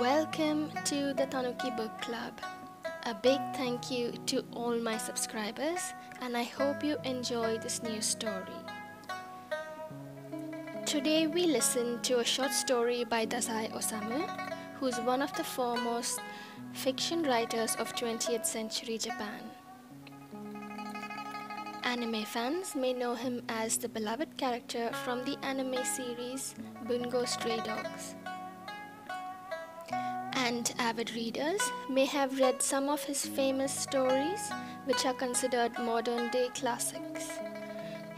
Welcome to the Tanuki Book Club. A big thank you to all my subscribers, and I hope you enjoy this new story. Today we listen to a short story by Dazai Osamu, who is one of the foremost fiction writers of 20th century Japan. Anime fans may know him as the beloved character from the anime series Bungo Stray Dogs and avid readers may have read some of his famous stories, which are considered modern day classics.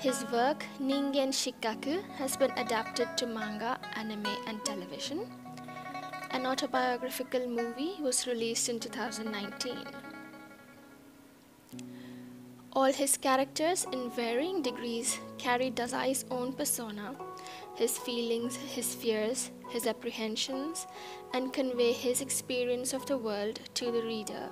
His work, Ningen Shikaku, has been adapted to manga, anime, and television. An autobiographical movie was released in 2019. All his characters, in varying degrees, carry Dazai's own persona his feelings, his fears, his apprehensions, and convey his experience of the world to the reader.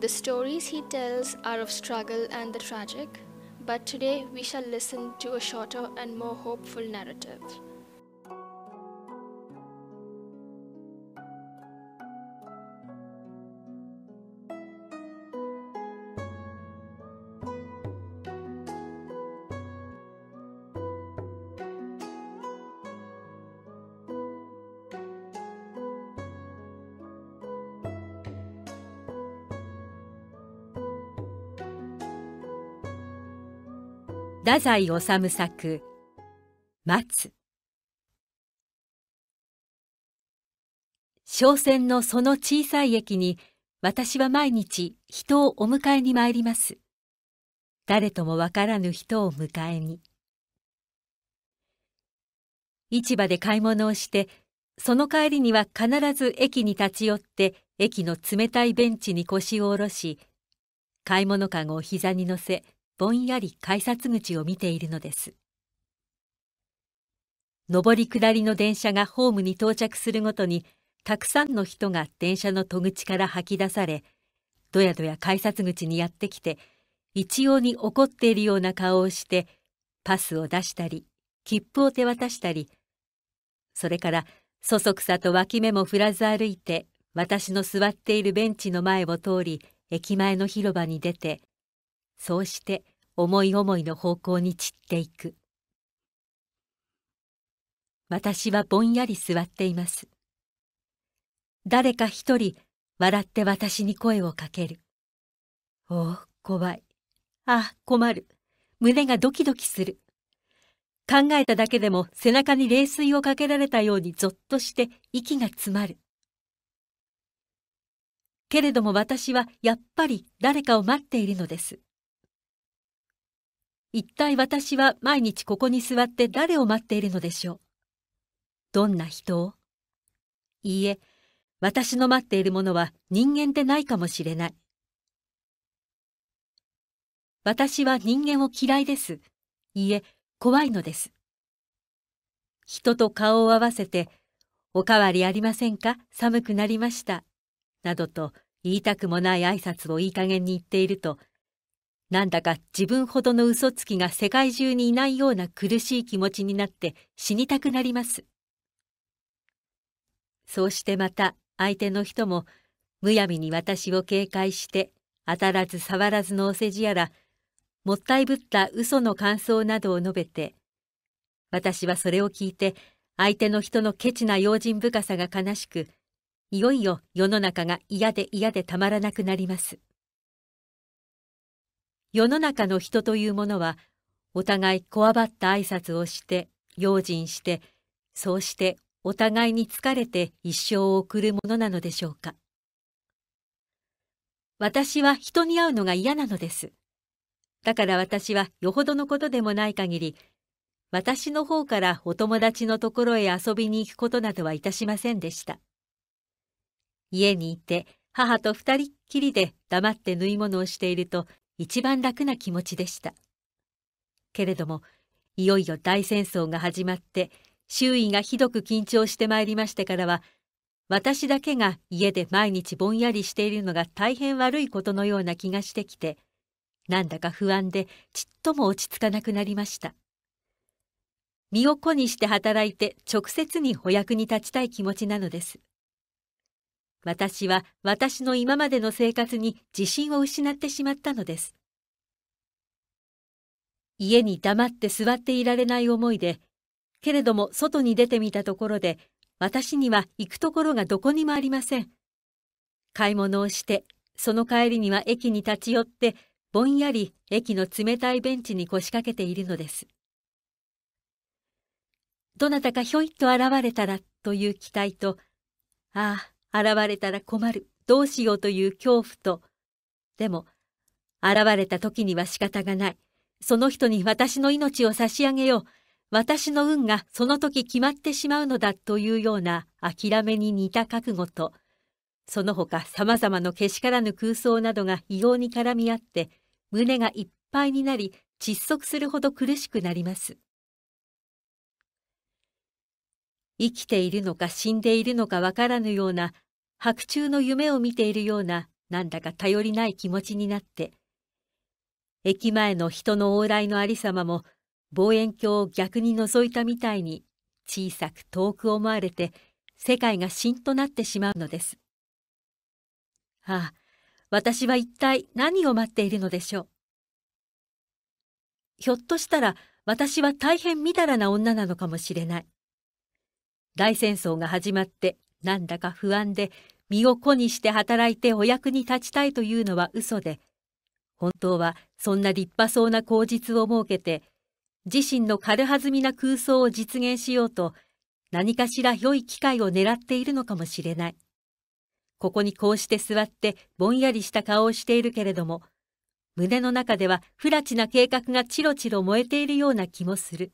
The stories he tells are of struggle and the tragic, but today we shall listen to a shorter and more hopeful narrative. 太宰治作「松」商船のその小さい駅に私は毎日人をお迎えに参ります。誰ともわからぬ人を迎えに。市場で買い物をして、その帰りには必ず駅に立ち寄って、駅の冷たいベンチに腰を下ろし、買い物かごを膝に乗せ、ぼんやり改札口を見ているのです。上り下りの電車がホームに到着するごとに、たくさんの人が電車の戸口から吐き出され、どやどや改札口にやってきて、一様に怒っているような顔をして、パスを出したり、切符を手渡したり、それから、そそくさと脇目も振らず歩いて、私の座っているベンチの前を通り、駅前の広場に出て、そうして思い思いの方向に散っていく私はぼんやり座っています誰か一人笑って私に声をかけるおお怖いあ困る胸がドキドキする考えただけでも背中に冷水をかけられたようにぞっとして息が詰まるけれども私はやっぱり誰かを待っているのです。一体私は毎日ここに座って誰を待っているのでしょう。どんな人をいいえ、私の待っているものは人間でないかもしれない。私は人間を嫌いです。いいえ、怖いのです。人と顔を合わせて、おかわりありませんか寒くなりました。などと言いたくもない挨拶をいい加減に言っていると、なんだか自分ほどの嘘つきが世界中にいないような苦しい気持ちになって死にたくなります。そうしてまた相手の人もむやみに私を警戒して当たらず触らずのお世辞やらもったいぶった嘘の感想などを述べて私はそれを聞いて相手の人のケチな用心深さが悲しくいよいよ世の中が嫌で嫌でたまらなくなります。世の中の人というものは、お互いこわばった挨拶をして、用心して、そうしてお互いに疲れて一生を送るものなのでしょうか。私は人に会うのが嫌なのです。だから私はよほどのことでもない限り、私の方からお友達のところへ遊びに行くことなどはいたしませんでした。家にいて母と二人っきりで黙って縫い物をしていると一番楽な気持ちでしたけれどもいよいよ大戦争が始まって周囲がひどく緊張してまいりましてからは私だけが家で毎日ぼんやりしているのが大変悪いことのような気がしてきてなんだか不安でちっとも落ち着かなくなりました身を粉にして働いて直接にお役に立ちたい気持ちなのです私は私の今までの生活に自信を失ってしまったのです。家に黙って座っていられない思いで、けれども外に出てみたところで、私には行くところがどこにもありません。買い物をして、その帰りには駅に立ち寄って、ぼんやり駅の冷たいベンチに腰掛けているのです。どなたかひょいっと現れたらという期待と、ああ、現れたら困る、どうしようという恐怖と、でも、現れた時には仕方がない。その人に私の命を差し上げよう。私の運がその時決まってしまうのだというような諦めに似た覚悟と、その他様々のけしからぬ空想などが異様に絡み合って、胸がいっぱいになり窒息するほど苦しくなります。生きているのか死んでいるのかわからぬような、白昼の夢を見ているような、なんだか頼りない気持ちになって、駅前の人の往来のありさまも、望遠鏡を逆に覗いたみたいに、小さく遠く思われて、世界がしんとなってしまうのです。ああ、私は一体何を待っているのでしょう。ひょっとしたら私は大変みだらな女なのかもしれない。大戦争が始まってなんだか不安で身を粉にして働いてお役に立ちたいというのは嘘で、本当はそんな立派そうな口実を設けて、自身の軽はずみな空想を実現しようと、何かしら良い機会を狙っているのかもしれない。ここにこうして座ってぼんやりした顔をしているけれども、胸の中では不埒な計画がチロチロ燃えているような気もする。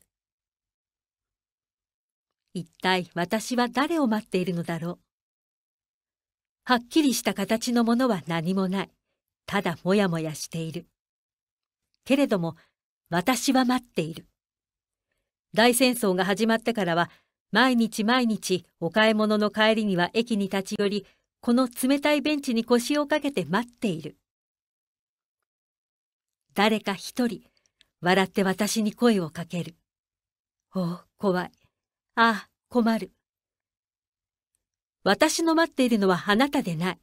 一体私は誰を待っているのだろう。はっきりした形のものは何もない。ただもやもやしている。けれども、私は待っている。大戦争が始まってからは、毎日毎日お買い物の帰りには駅に立ち寄り、この冷たいベンチに腰をかけて待っている。誰か一人、笑って私に声をかける。おお、怖い。ああ、困る。私の待っているのはあなたでない。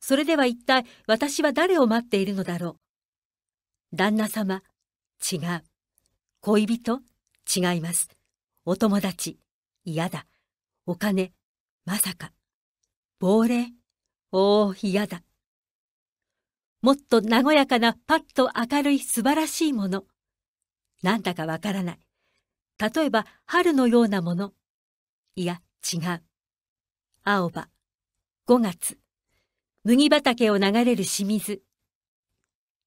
それでは一体私は誰を待っているのだろう。旦那様、違う。恋人、違います。お友達、嫌だ。お金、まさか。亡霊、おお、嫌だ。もっと和やかなパッと明るい素晴らしいもの。なんだかわからない。例えば春のようなもの。いや、違う。青葉、五月、麦畑を流れる清水。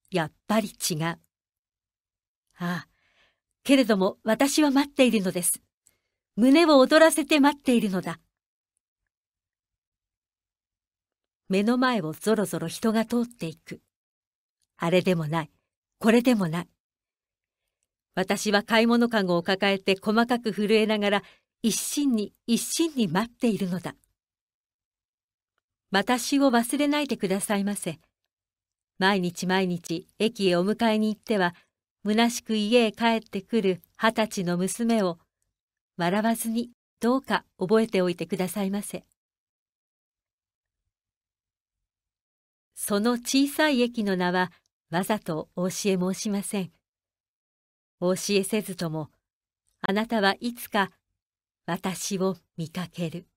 やっぱり違う。ああ、けれども私は待っているのです。胸を躍らせて待っているのだ。目の前をぞろぞろ人が通っていく。あれでもない、これでもない。私は買い物かごを抱えて細かく震えながら一心に一心に待っているのだ。私を忘れないでくださいませ。毎日毎日駅へお迎えに行っては、虚しく家へ帰ってくる二十歳の娘を、笑わずにどうか覚えておいてくださいませ。その小さい駅の名はわざとお教え申しません。お教えせずとも、あなたはいつか私を見かける。